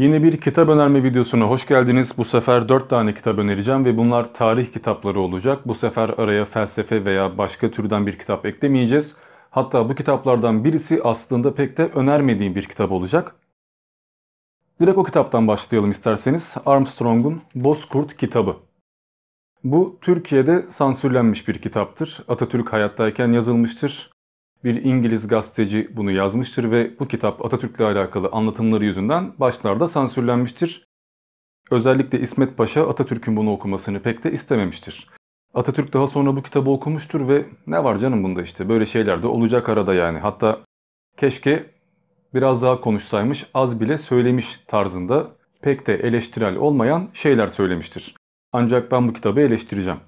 Yeni bir kitap önerme videosuna hoş geldiniz. Bu sefer 4 tane kitap önereceğim ve bunlar tarih kitapları olacak. Bu sefer araya felsefe veya başka türden bir kitap eklemeyeceğiz. Hatta bu kitaplardan birisi aslında pek de önermediğim bir kitap olacak. Direkt o kitaptan başlayalım isterseniz. Armstrong'un Bozkurt kitabı. Bu Türkiye'de sansürlenmiş bir kitaptır. Atatürk hayattayken yazılmıştır. Bir İngiliz gazeteci bunu yazmıştır ve bu kitap Atatürk'le alakalı anlatımları yüzünden başlarda sansürlenmiştir. Özellikle İsmet Paşa Atatürk'ün bunu okumasını pek de istememiştir. Atatürk daha sonra bu kitabı okumuştur ve ne var canım bunda işte böyle şeyler de olacak arada yani. Hatta keşke biraz daha konuşsaymış az bile söylemiş tarzında pek de eleştirel olmayan şeyler söylemiştir. Ancak ben bu kitabı eleştireceğim.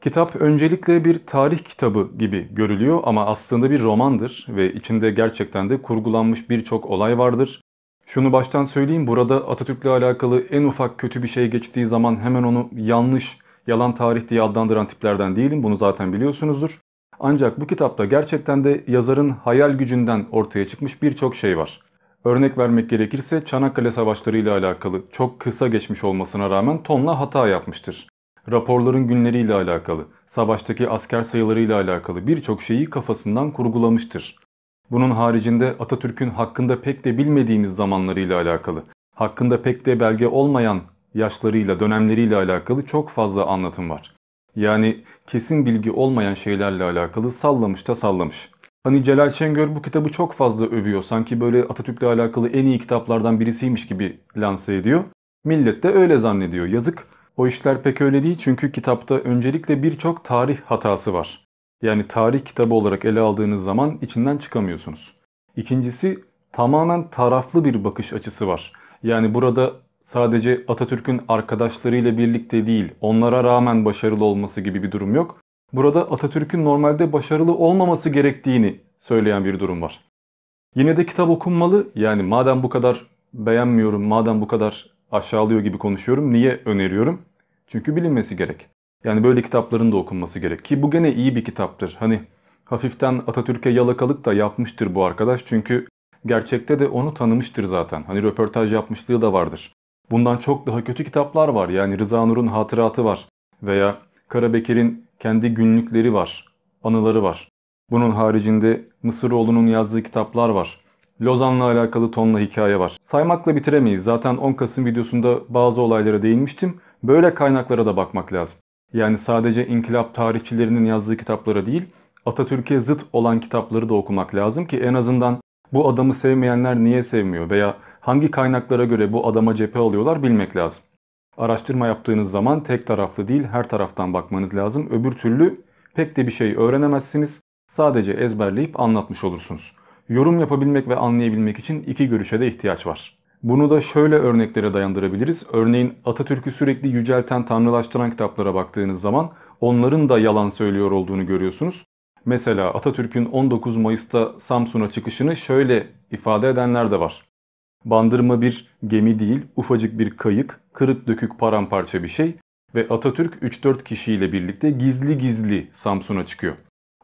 Kitap öncelikle bir tarih kitabı gibi görülüyor ama aslında bir romandır ve içinde gerçekten de kurgulanmış birçok olay vardır. Şunu baştan söyleyeyim burada Atatürk'le alakalı en ufak kötü bir şey geçtiği zaman hemen onu yanlış, yalan tarih diye adlandıran tiplerden değilim. Bunu zaten biliyorsunuzdur. Ancak bu kitapta gerçekten de yazarın hayal gücünden ortaya çıkmış birçok şey var. Örnek vermek gerekirse Çanakkale Savaşları ile alakalı çok kısa geçmiş olmasına rağmen tonla hata yapmıştır raporların günleriyle alakalı, savaştaki asker sayılarıyla alakalı birçok şeyi kafasından kurgulamıştır. Bunun haricinde Atatürk'ün hakkında pek de bilmediğimiz zamanlarıyla alakalı, hakkında pek de belge olmayan yaşlarıyla, dönemleriyle alakalı çok fazla anlatım var. Yani kesin bilgi olmayan şeylerle alakalı sallamış da sallamış. Hani Celal Şengör bu kitabı çok fazla övüyor. Sanki böyle Atatürk'le alakalı en iyi kitaplardan birisiymiş gibi lanse ediyor. Millet de öyle zannediyor. Yazık o işler pek öyle değil çünkü kitapta öncelikle birçok tarih hatası var. Yani tarih kitabı olarak ele aldığınız zaman içinden çıkamıyorsunuz. İkincisi tamamen taraflı bir bakış açısı var. Yani burada sadece Atatürk'ün arkadaşlarıyla birlikte değil, onlara rağmen başarılı olması gibi bir durum yok. Burada Atatürk'ün normalde başarılı olmaması gerektiğini söyleyen bir durum var. Yine de kitap okunmalı. Yani madem bu kadar beğenmiyorum, madem bu kadar aşağılıyor gibi konuşuyorum. Niye öneriyorum? Çünkü bilinmesi gerek. Yani böyle kitapların da okunması gerek. Ki bu gene iyi bir kitaptır. Hani hafiften Atatürk'e yalakalık da yapmıştır bu arkadaş. Çünkü gerçekte de onu tanımıştır zaten. Hani röportaj yapmışlığı da vardır. Bundan çok daha kötü kitaplar var. Yani Rıza Nur'un hatıratı var. Veya Karabekir'in kendi günlükleri var. Anıları var. Bunun haricinde Mısıroğlu'nun yazdığı kitaplar var. Lozan'la alakalı tonla hikaye var. Saymakla bitiremeyiz. Zaten 10 Kasım videosunda bazı olaylara değinmiştim. Böyle kaynaklara da bakmak lazım. Yani sadece inkılap tarihçilerinin yazdığı kitaplara değil, Atatürk'e zıt olan kitapları da okumak lazım ki en azından bu adamı sevmeyenler niye sevmiyor veya hangi kaynaklara göre bu adama cephe alıyorlar bilmek lazım. Araştırma yaptığınız zaman tek taraflı değil her taraftan bakmanız lazım. Öbür türlü pek de bir şey öğrenemezsiniz. Sadece ezberleyip anlatmış olursunuz yorum yapabilmek ve anlayabilmek için iki görüşe de ihtiyaç var. Bunu da şöyle örneklere dayandırabiliriz. Örneğin Atatürk'ü sürekli yücelten, tanrılaştıran kitaplara baktığınız zaman onların da yalan söylüyor olduğunu görüyorsunuz. Mesela Atatürk'ün 19 Mayıs'ta Samsun'a çıkışını şöyle ifade edenler de var. Bandırma bir gemi değil, ufacık bir kayık, kırık dökük paramparça bir şey ve Atatürk 3-4 kişiyle birlikte gizli gizli Samsun'a çıkıyor.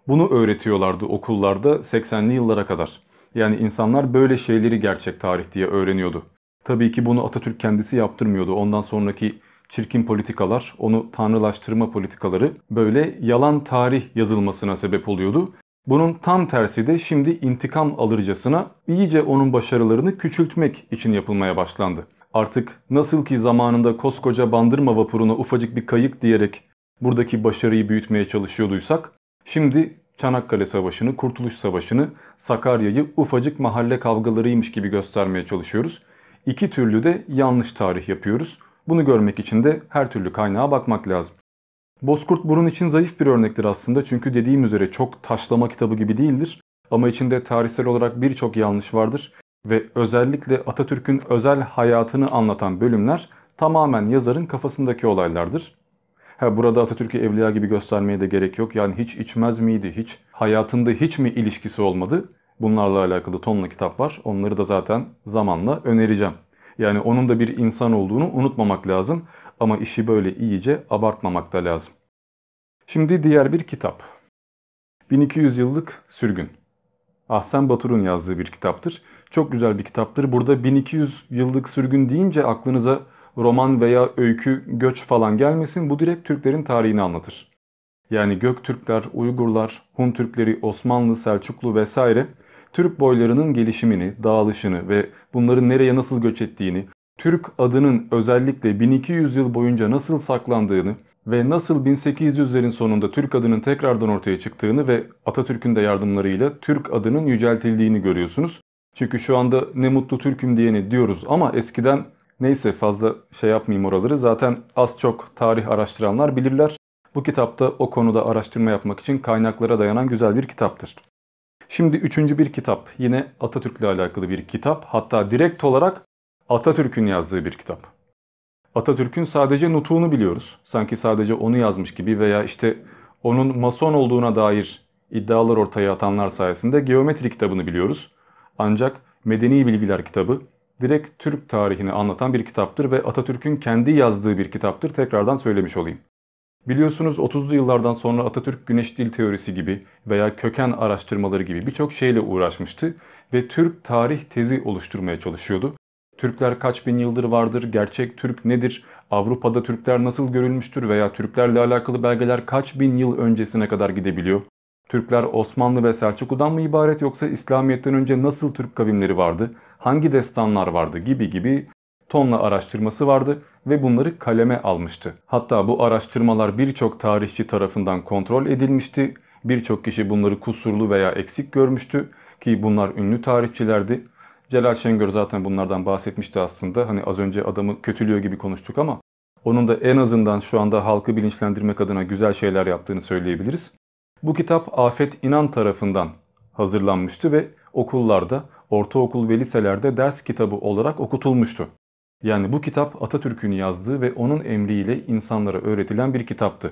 Bunu öğretiyorlardı okullarda 80'li yıllara kadar. Yani insanlar böyle şeyleri gerçek tarih diye öğreniyordu. Tabii ki bunu Atatürk kendisi yaptırmıyordu. Ondan sonraki çirkin politikalar, onu tanrılaştırma politikaları böyle yalan tarih yazılmasına sebep oluyordu. Bunun tam tersi de şimdi intikam alırcasına iyice onun başarılarını küçültmek için yapılmaya başlandı. Artık nasıl ki zamanında koskoca bandırma vapuruna ufacık bir kayık diyerek buradaki başarıyı büyütmeye çalışıyorduysak Şimdi Çanakkale Savaşı'nı, Kurtuluş Savaşı'nı, Sakarya'yı ufacık mahalle kavgalarıymış gibi göstermeye çalışıyoruz. İki türlü de yanlış tarih yapıyoruz. Bunu görmek için de her türlü kaynağa bakmak lazım. Bozkurt burun için zayıf bir örnektir aslında çünkü dediğim üzere çok taşlama kitabı gibi değildir. Ama içinde tarihsel olarak birçok yanlış vardır ve özellikle Atatürk'ün özel hayatını anlatan bölümler tamamen yazarın kafasındaki olaylardır. Ha burada Atatürk'ü evliya gibi göstermeye de gerek yok. Yani hiç içmez miydi? Hiç hayatında hiç mi ilişkisi olmadı? Bunlarla alakalı tonla kitap var. Onları da zaten zamanla önereceğim. Yani onun da bir insan olduğunu unutmamak lazım. Ama işi böyle iyice abartmamak da lazım. Şimdi diğer bir kitap. 1200 yıllık sürgün. Ahsen Batur'un yazdığı bir kitaptır. Çok güzel bir kitaptır. Burada 1200 yıllık sürgün deyince aklınıza roman veya öykü, göç falan gelmesin bu direkt Türklerin tarihini anlatır. Yani Göktürkler, Uygurlar, Hun Türkleri, Osmanlı, Selçuklu vesaire Türk boylarının gelişimini, dağılışını ve bunların nereye nasıl göç ettiğini, Türk adının özellikle 1200 yıl boyunca nasıl saklandığını ve nasıl 1800'lerin sonunda Türk adının tekrardan ortaya çıktığını ve Atatürk'ün de yardımlarıyla Türk adının yüceltildiğini görüyorsunuz. Çünkü şu anda ne mutlu Türk'üm diyeni diyoruz ama eskiden Neyse fazla şey yapmayayım oraları. Zaten az çok tarih araştıranlar bilirler. Bu kitapta o konuda araştırma yapmak için kaynaklara dayanan güzel bir kitaptır. Şimdi üçüncü bir kitap. Yine Atatürk'le alakalı bir kitap. Hatta direkt olarak Atatürk'ün yazdığı bir kitap. Atatürk'ün sadece nutuğunu biliyoruz. Sanki sadece onu yazmış gibi veya işte onun mason olduğuna dair iddialar ortaya atanlar sayesinde geometri kitabını biliyoruz. Ancak Medeni Bilgiler kitabı direkt Türk tarihini anlatan bir kitaptır ve Atatürk'ün kendi yazdığı bir kitaptır tekrardan söylemiş olayım. Biliyorsunuz 30'lu yıllardan sonra Atatürk güneş dil teorisi gibi veya köken araştırmaları gibi birçok şeyle uğraşmıştı ve Türk tarih tezi oluşturmaya çalışıyordu. Türkler kaç bin yıldır vardır, gerçek Türk nedir, Avrupa'da Türkler nasıl görülmüştür veya Türklerle alakalı belgeler kaç bin yıl öncesine kadar gidebiliyor? Türkler Osmanlı ve Selçuklu'dan mı ibaret yoksa İslamiyet'ten önce nasıl Türk kavimleri vardı? hangi destanlar vardı gibi gibi tonla araştırması vardı ve bunları kaleme almıştı. Hatta bu araştırmalar birçok tarihçi tarafından kontrol edilmişti. Birçok kişi bunları kusurlu veya eksik görmüştü ki bunlar ünlü tarihçilerdi. Celal Şengör zaten bunlardan bahsetmişti aslında. Hani az önce adamı kötülüyor gibi konuştuk ama onun da en azından şu anda halkı bilinçlendirmek adına güzel şeyler yaptığını söyleyebiliriz. Bu kitap Afet İnan tarafından hazırlanmıştı ve okullarda, ortaokul ve liselerde ders kitabı olarak okutulmuştu. Yani bu kitap Atatürk'ün yazdığı ve onun emriyle insanlara öğretilen bir kitaptı.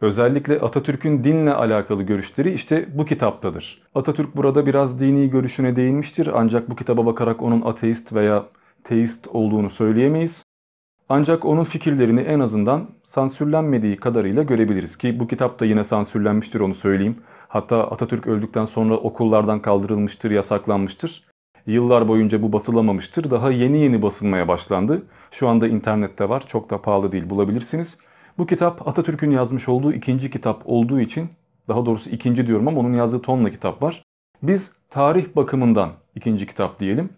Özellikle Atatürk'ün dinle alakalı görüşleri işte bu kitaptadır. Atatürk burada biraz dini görüşüne değinmiştir ancak bu kitaba bakarak onun ateist veya teist olduğunu söyleyemeyiz. Ancak onun fikirlerini en azından sansürlenmediği kadarıyla görebiliriz ki bu kitap da yine sansürlenmiştir onu söyleyeyim. Hatta Atatürk öldükten sonra okullardan kaldırılmıştır, yasaklanmıştır yıllar boyunca bu basılamamıştır. Daha yeni yeni basılmaya başlandı. Şu anda internette var. Çok da pahalı değil bulabilirsiniz. Bu kitap Atatürk'ün yazmış olduğu ikinci kitap olduğu için daha doğrusu ikinci diyorum ama onun yazdığı tonla kitap var. Biz tarih bakımından ikinci kitap diyelim.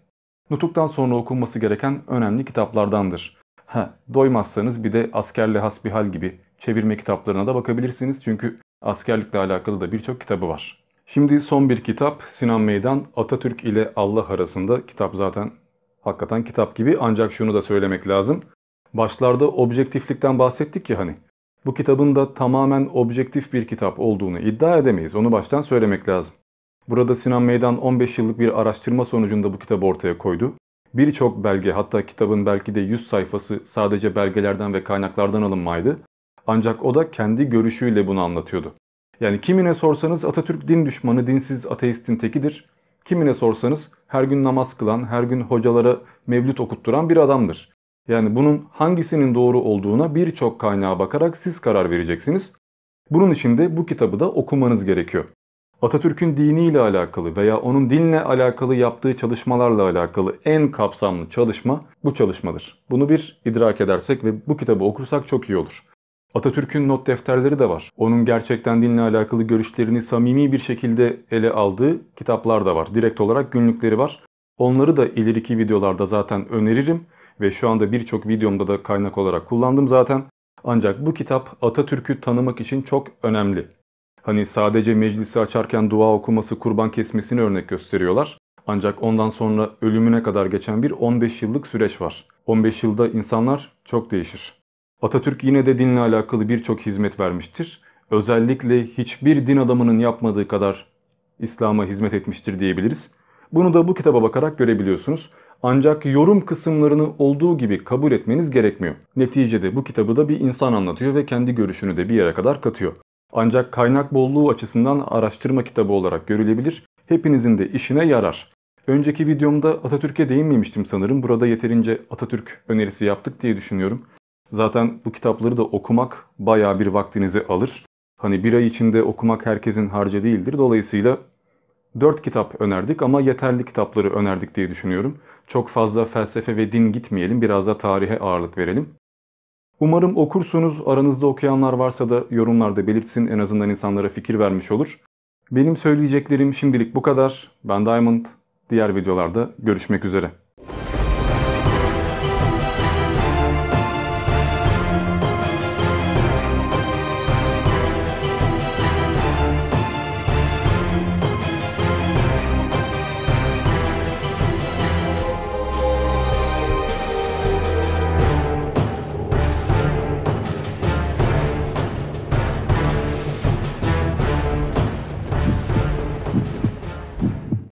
Nutuk'tan sonra okunması gereken önemli kitaplardandır. Ha, doymazsanız bir de Askerle Hasbihal gibi çevirme kitaplarına da bakabilirsiniz. Çünkü askerlikle alakalı da birçok kitabı var. Şimdi son bir kitap Sinan Meydan Atatürk ile Allah arasında kitap zaten hakikaten kitap gibi ancak şunu da söylemek lazım. Başlarda objektiflikten bahsettik ki hani bu kitabın da tamamen objektif bir kitap olduğunu iddia edemeyiz. Onu baştan söylemek lazım. Burada Sinan Meydan 15 yıllık bir araştırma sonucunda bu kitabı ortaya koydu. Birçok belge hatta kitabın belki de 100 sayfası sadece belgelerden ve kaynaklardan alınmaydı. Ancak o da kendi görüşüyle bunu anlatıyordu. Yani kimine sorsanız Atatürk din düşmanı, dinsiz ateistin tekidir. Kimine sorsanız her gün namaz kılan, her gün hocalara mevlüt okutturan bir adamdır. Yani bunun hangisinin doğru olduğuna birçok kaynağa bakarak siz karar vereceksiniz. Bunun için de bu kitabı da okumanız gerekiyor. Atatürk'ün diniyle alakalı veya onun dinle alakalı yaptığı çalışmalarla alakalı en kapsamlı çalışma bu çalışmadır. Bunu bir idrak edersek ve bu kitabı okursak çok iyi olur. Atatürk'ün not defterleri de var. Onun gerçekten dinle alakalı görüşlerini samimi bir şekilde ele aldığı kitaplar da var. Direkt olarak günlükleri var. Onları da ileriki videolarda zaten öneririm ve şu anda birçok videomda da kaynak olarak kullandım zaten. Ancak bu kitap Atatürk'ü tanımak için çok önemli. Hani sadece meclisi açarken dua okuması kurban kesmesini örnek gösteriyorlar. Ancak ondan sonra ölümüne kadar geçen bir 15 yıllık süreç var. 15 yılda insanlar çok değişir. Atatürk yine de dinle alakalı birçok hizmet vermiştir. Özellikle hiçbir din adamının yapmadığı kadar İslam'a hizmet etmiştir diyebiliriz. Bunu da bu kitaba bakarak görebiliyorsunuz. Ancak yorum kısımlarını olduğu gibi kabul etmeniz gerekmiyor. Neticede bu kitabı da bir insan anlatıyor ve kendi görüşünü de bir yere kadar katıyor. Ancak kaynak bolluğu açısından araştırma kitabı olarak görülebilir. Hepinizin de işine yarar. Önceki videomda Atatürk'e değinmemiştim sanırım. Burada yeterince Atatürk önerisi yaptık diye düşünüyorum. Zaten bu kitapları da okumak bayağı bir vaktinizi alır. Hani bir ay içinde okumak herkesin harcı değildir. Dolayısıyla 4 kitap önerdik ama yeterli kitapları önerdik diye düşünüyorum. Çok fazla felsefe ve din gitmeyelim. Biraz da tarihe ağırlık verelim. Umarım okursunuz. Aranızda okuyanlar varsa da yorumlarda belirtsin. En azından insanlara fikir vermiş olur. Benim söyleyeceklerim şimdilik bu kadar. Ben Diamond. Diğer videolarda görüşmek üzere.